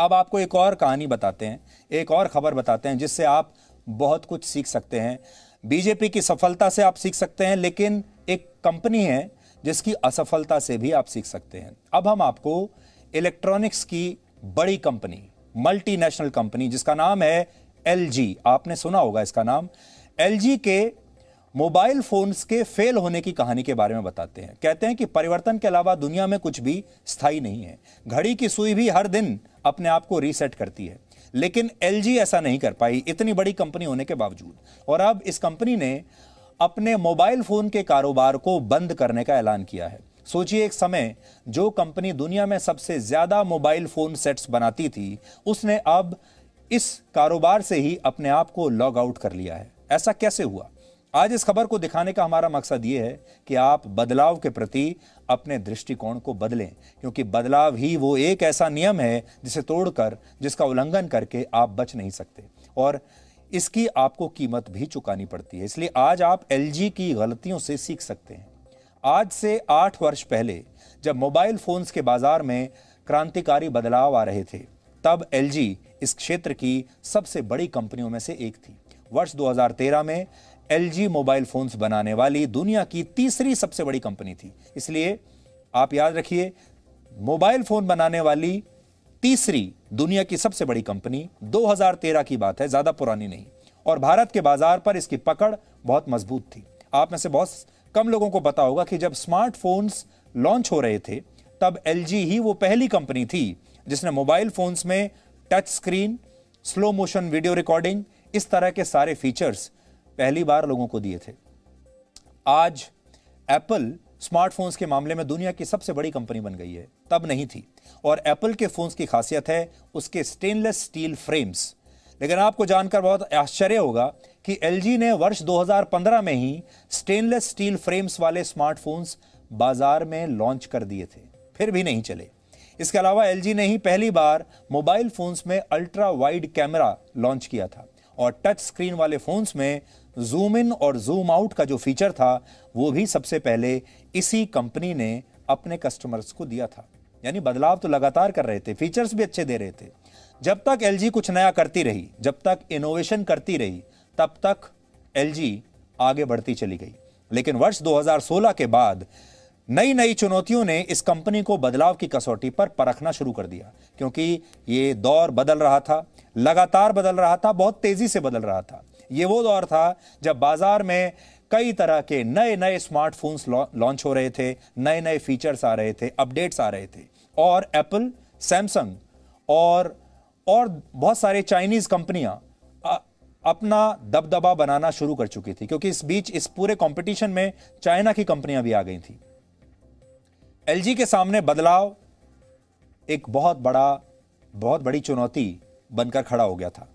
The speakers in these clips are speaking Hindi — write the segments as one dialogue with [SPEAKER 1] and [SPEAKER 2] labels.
[SPEAKER 1] अब आपको एक और कहानी बताते हैं एक और खबर बताते हैं जिससे आप बहुत कुछ सीख सकते हैं बीजेपी की सफलता से आप सीख सकते हैं लेकिन एक कंपनी है जिसकी असफलता से भी आप सीख सकते हैं अब हम आपको इलेक्ट्रॉनिक्स की बड़ी कंपनी मल्टीनेशनल कंपनी जिसका नाम है एल आपने सुना होगा इसका नाम एल के मोबाइल फोन्स के फेल होने की कहानी के बारे में बताते हैं कहते हैं कि परिवर्तन के अलावा दुनिया में कुछ भी स्थायी नहीं है घड़ी की सुई भी हर दिन अपने आप को रीसेट करती है लेकिन एल ऐसा नहीं कर पाई इतनी बड़ी कंपनी होने के बावजूद और अब इस कंपनी ने अपने मोबाइल फ़ोन के कारोबार को बंद करने का ऐलान किया है सोचिए एक समय जो कंपनी दुनिया में सबसे ज़्यादा मोबाइल फ़ोन सेट्स बनाती थी उसने अब इस कारोबार से ही अपने आप को लॉग आउट कर लिया है ऐसा कैसे हुआ आज इस खबर को दिखाने का हमारा मकसद ये है कि आप बदलाव के प्रति अपने दृष्टिकोण को बदलें क्योंकि बदलाव ही वो एक ऐसा नियम है जिसे तोड़कर जिसका उल्लंघन करके आप बच नहीं सकते और इसकी आपको कीमत भी चुकानी पड़ती है इसलिए आज आप एल की गलतियों से सीख सकते हैं आज से आठ वर्ष पहले जब मोबाइल फ़ोन्स के बाज़ार में क्रांतिकारी बदलाव आ रहे थे तब एल इस क्षेत्र की सबसे बड़ी कंपनियों में से एक थी वर्ष 2013 में एलजी मोबाइल फोन्स बनाने वाली दुनिया की तीसरी सबसे बड़ी कंपनी थी इसलिए आप याद रखिए मोबाइल फोन बनाने वाली तीसरी दुनिया की सबसे बड़ी कंपनी 2013 की बात है ज्यादा पुरानी नहीं और भारत के बाजार पर इसकी पकड़ बहुत मजबूत थी आप में से बहुत कम लोगों को पता होगा कि जब स्मार्टफोन्स लॉन्च हो रहे थे तब एल ही वो पहली कंपनी थी जिसने मोबाइल फोन्स में touch screen slow motion video recording इस तरह के सारे फीचर्स पहली बार लोगों को दिए थे आज एप्पल स्मार्टफोन्स के मामले में दुनिया की सबसे बड़ी कंपनी बन गई है तब नहीं थी और एप्पल के फ़ोन्स की खासियत है उसके स्टेनलेस स्टील फ्रेम्स लेकिन आपको जानकर बहुत आश्चर्य होगा कि एल ने वर्ष 2015 में ही स्टेनलेस स्टील फ्रेम्स वाले स्मार्टफोन्स बाजार में लॉन्च कर दिए थे फिर भी नहीं चले इसके अलावा एल ने ही पहली बार मोबाइल फोन्स में अल्ट्रा वाइड कैमरा लॉन्च किया था और टच स्क्रीन वाले फोन्स में जूम इन और जूम आउट का जो फीचर था वो भी सबसे पहले इसी कंपनी ने अपने कस्टमर्स को दिया था यानी बदलाव तो लगातार कर रहे थे फीचर्स भी अच्छे दे रहे थे जब तक एल कुछ नया करती रही जब तक इनोवेशन करती रही तब तक एल आगे बढ़ती चली गई लेकिन वर्ष 2016 के बाद नई नई चुनौतियों ने इस कंपनी को बदलाव की कसौटी पर परखना शुरू कर दिया क्योंकि ये दौर बदल रहा था लगातार बदल रहा था बहुत तेजी से बदल रहा था ये वो दौर था जब बाजार में कई तरह के नए नए स्मार्टफोन्स लॉन्च हो रहे थे नए नए फीचर्स आ रहे थे अपडेट्स आ रहे थे और एप्पल सैमसंग और और बहुत सारे चाइनीज़ कंपनियां अपना दबदबा बनाना शुरू कर चुकी थी क्योंकि इस बीच इस पूरे कंपटीशन में चाइना की कंपनियां भी आ गई थी एल के सामने बदलाव एक बहुत बड़ा बहुत बड़ी चुनौती बनकर खड़ा हो गया था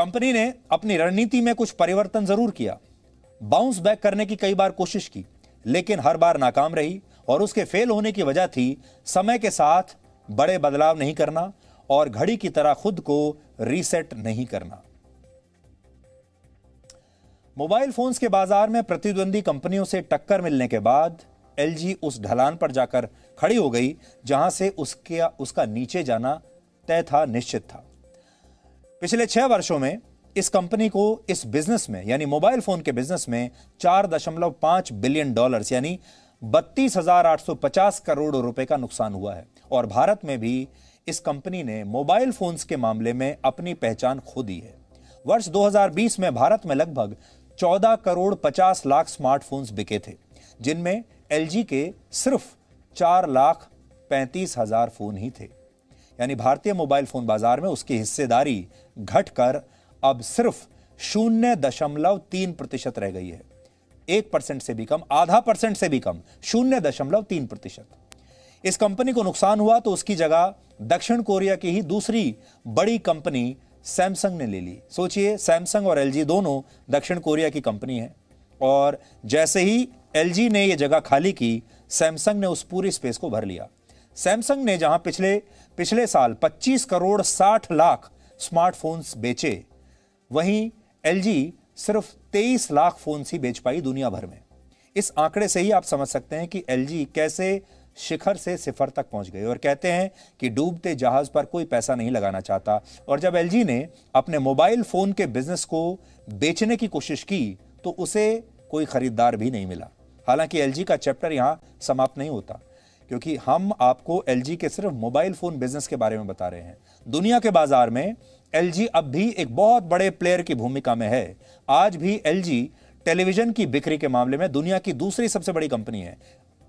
[SPEAKER 1] कंपनी ने अपनी रणनीति में कुछ परिवर्तन जरूर किया बाउंस बैक करने की कई बार कोशिश की लेकिन हर बार नाकाम रही और उसके फेल होने की वजह थी समय के साथ बड़े बदलाव नहीं करना और घड़ी की तरह खुद को रीसेट नहीं करना मोबाइल फोन्स के बाजार में प्रतिद्वंदी कंपनियों से टक्कर मिलने के बाद एल उस ढलान पर जाकर खड़ी हो गई जहां से उसके उसका नीचे जाना तय था निश्चित था पिछले छह वर्षों में इस कंपनी को इस बिजनेस में यानी मोबाइल फोन के बिजनेस में चार दशमलव पांच बिलियन डॉलर्स यानी बत्तीस हजार आठ सौ पचास करोड़ रुपए का नुकसान हुआ है और भारत में भी इस कंपनी ने मोबाइल फोन्स के मामले में अपनी पहचान खो दी है वर्ष 2020 में भारत में लगभग 14 करोड़ 50 लाख स्मार्टफोन्स बिके थे जिनमें एल के सिर्फ चार लाख पैंतीस हजार फोन ही थे यानी भारतीय मोबाइल फ़ोन बाज़ार में उसकी हिस्सेदारी घटकर अब सिर्फ शून्य दशमलव तीन प्रतिशत रह गई है एक परसेंट से भी कम आधा परसेंट से भी कम शून्य दशमलव तीन प्रतिशत इस कंपनी को नुकसान हुआ तो उसकी जगह दक्षिण कोरिया की ही दूसरी बड़ी कंपनी सैमसंग ने ले ली सोचिए सैमसंग और एल दोनों दक्षिण कोरिया की कंपनी है और जैसे ही एल ने यह जगह खाली की सैमसंग ने उस पूरी स्पेस को भर लिया सैमसंग ने जहां पिछले पिछले साल 25 करोड़ 60 लाख स्मार्टफोन्स बेचे वहीं एल सिर्फ 23 लाख फोन ही बेच पाई दुनिया भर में इस आंकड़े से ही आप समझ सकते हैं कि एल कैसे शिखर से सिफर तक पहुंच गए और कहते हैं कि डूबते जहाज पर कोई पैसा नहीं लगाना चाहता और जब एल ने अपने मोबाइल फोन के बिजनेस को बेचने की कोशिश की तो उसे कोई खरीदार भी नहीं मिला हालांकि एल का चैप्टर यहां समाप्त नहीं होता क्योंकि हम आपको एल के सिर्फ मोबाइल फ़ोन बिजनेस के बारे में बता रहे हैं दुनिया के बाजार में एल अब भी एक बहुत बड़े प्लेयर की भूमिका में है आज भी एल टेलीविज़न की बिक्री के मामले में दुनिया की दूसरी सबसे बड़ी कंपनी है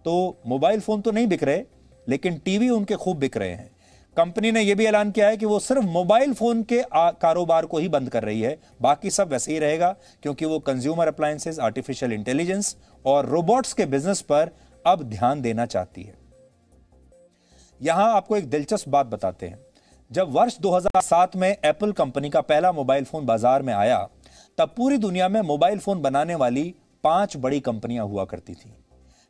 [SPEAKER 1] तो मोबाइल फ़ोन तो नहीं बिक रहे लेकिन टीवी उनके खूब बिक रहे हैं कंपनी ने यह भी ऐलान किया है कि वो सिर्फ मोबाइल फ़ोन के कारोबार को ही बंद कर रही है बाकी सब वैसे ही रहेगा क्योंकि वो कंज्यूमर अप्लायंसेज आर्टिफिशियल इंटेलिजेंस और रोबोट्स के बिजनेस पर अब ध्यान देना चाहती है यहां आपको एक दिलचस्प बात बताते हैं जब वर्ष 2007 में एप्पल कंपनी का पहला मोबाइल फोन बाजार में आया तब पूरी दुनिया में मोबाइल फोन बनाने वाली पांच बड़ी कंपनियां हुआ करती थी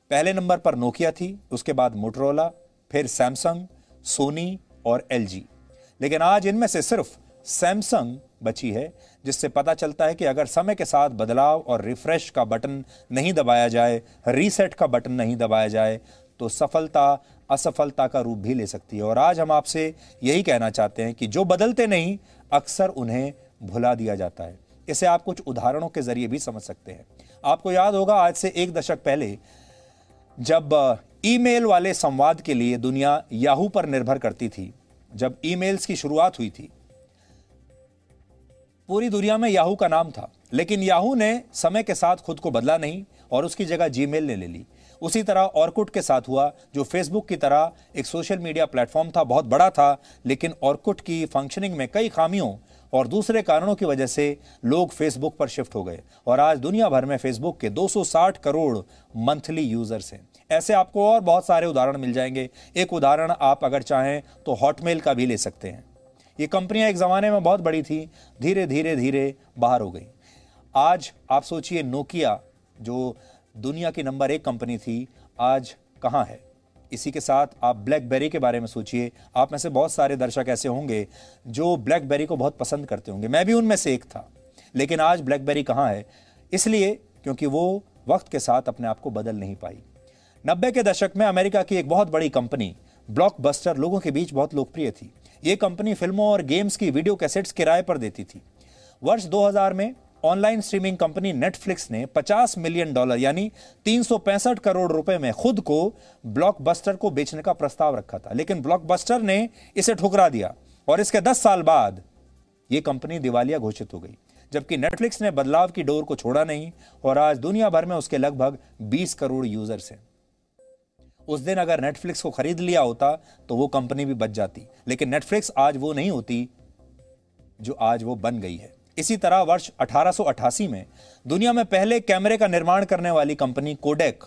[SPEAKER 1] पहले नंबर पर नोकिया थी उसके बाद मोटरोला फिर सैमसंग सोनी और एल लेकिन आज इनमें से सिर्फ सैमसंग बची है जिससे पता चलता है कि अगर समय के साथ बदलाव और रिफ्रेश का बटन नहीं दबाया जाए रीसेट का बटन नहीं दबाया जाए तो सफलता असफलता का रूप भी ले सकती है और आज हम आपसे यही कहना चाहते हैं कि जो बदलते नहीं अक्सर उन्हें भुला दिया जाता है इसे आप कुछ उदाहरणों के जरिए भी समझ सकते हैं आपको याद होगा आज से एक दशक पहले जब ईमेल वाले संवाद के लिए दुनिया याहू पर निर्भर करती थी जब ईमेल्स की शुरुआत हुई थी पूरी दुनिया में याहू का नाम था लेकिन याहू ने समय के साथ खुद को बदला नहीं और उसकी जगह जी ने ले ली उसी तरह ऑर्कुट के साथ हुआ जो फेसबुक की तरह एक सोशल मीडिया प्लेटफॉर्म था बहुत बड़ा था लेकिन ऑर्कुट की फंक्शनिंग में कई खामियों और दूसरे कारणों की वजह से लोग फेसबुक पर शिफ्ट हो गए और आज दुनिया भर में फेसबुक के 260 करोड़ मंथली यूजर्स हैं ऐसे आपको और बहुत सारे उदाहरण मिल जाएंगे एक उदाहरण आप अगर चाहें तो हॉटमेल का भी ले सकते हैं ये कंपनियां एक ज़माने में बहुत बड़ी थी धीरे धीरे धीरे बाहर हो गई आज आप सोचिए नोकिया जो दुनिया की नंबर एक कंपनी थी आज कहाँ है इसी के साथ आप ब्लैकबेरी के बारे में सोचिए आप में से बहुत सारे दर्शक ऐसे होंगे जो ब्लैकबेरी को बहुत पसंद करते होंगे मैं भी उनमें से एक था लेकिन आज ब्लैकबेरी कहाँ है इसलिए क्योंकि वो वक्त के साथ अपने आप को बदल नहीं पाई नब्बे के दशक में अमेरिका की एक बहुत बड़ी कंपनी ब्लॉकबस्टर लोगों के बीच बहुत लोकप्रिय थी ये कंपनी फिल्मों और गेम्स की वीडियो कैसेट्स किराए पर देती थी वर्ष 2000 में ऑनलाइन स्ट्रीमिंग कंपनी नेटफ्लिक्स ने 50 मिलियन डॉलर यानी तीन करोड़ रुपए में खुद को ब्लॉकबस्टर को बेचने का प्रस्ताव रखा था लेकिन ब्लॉकबस्टर ने इसे ठुकरा दिया और इसके 10 साल बाद यह कंपनी दिवालिया घोषित हो गई जबकि नेटफ्लिक्स ने बदलाव की डोर को छोड़ा नहीं और आज दुनिया भर में उसके लगभग 20 करोड़ यूजर्स हैं उस दिन अगर नेटफ्लिक्स को खरीद लिया होता तो वो कंपनी भी बच जाती लेकिन नेटफ्लिक्स आज वो नहीं होती जो आज वो बन गई है इसी तरह वर्ष 1888 में दुनिया में पहले कैमरे का निर्माण करने वाली कंपनी कोडेक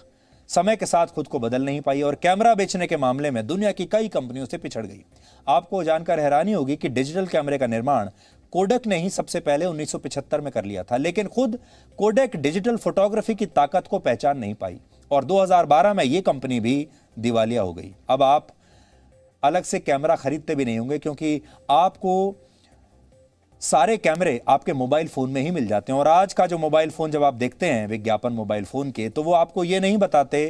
[SPEAKER 1] समय के साथ खुद को बदल नहीं पाई और कैमरा बेचने के मामले में दुनिया की कई कंपनियों से पिछड़ गई आपको जानकर हैरानी होगी कि डिजिटल कैमरे का निर्माण कोडेक ने ही सबसे पहले 1975 में कर लिया था लेकिन खुद कोडेक डिजिटल फोटोग्राफी की ताकत को पहचान नहीं पाई और 2012 में यह कंपनी भी दिवालिया हो गई अब आप अलग से कैमरा खरीदते भी नहीं होंगे क्योंकि आपको सारे कैमरे आपके मोबाइल फ़ोन में ही मिल जाते हैं और आज का जो मोबाइल फ़ोन जब आप देखते हैं विज्ञापन मोबाइल फ़ोन के तो वो आपको ये नहीं बताते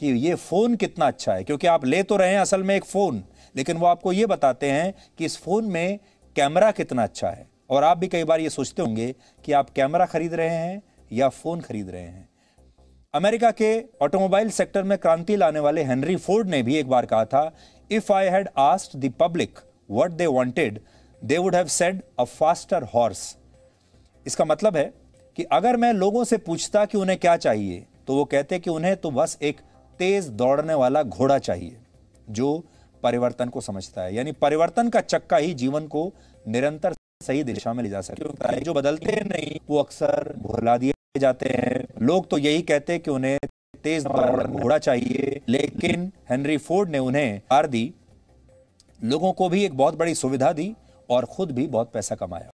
[SPEAKER 1] कि ये फ़ोन कितना अच्छा है क्योंकि आप ले तो रहे हैं असल में एक फ़ोन लेकिन वो आपको ये बताते हैं कि इस फ़ोन में कैमरा कितना अच्छा है और आप भी कई बार ये सोचते होंगे कि आप कैमरा ख़रीद रहे हैं या फ़ोन ख़रीद रहे हैं अमेरिका के ऑटोमोबाइल सेक्टर में क्रांति लाने वाले हेनरी फोर्ड ने भी एक बार कहा था if I had asked the public what they wanted they would have said a faster horse इसका मतलब है कि अगर मैं लोगों से पूछता कि उन्हें क्या चाहिए तो वो कहते कि उन्हें तो बस एक तेज दौड़ने वाला घोड़ा चाहिए जो परिवर्तन को समझता है यानी परिवर्तन का चक्का ही जीवन को निरंतर सही दिशा में ले जा सकता है जो बदलते नहीं वो अक्सर भुला दिए जाते हैं लोग तो यही कहते हैं कि उन्हें तेज घोड़ा चाहिए लेकिन हेनरी फोर्ड ने उन्हें हार दी लोगों को भी एक बहुत बड़ी सुविधा दी और ख़ुद भी बहुत पैसा कमाया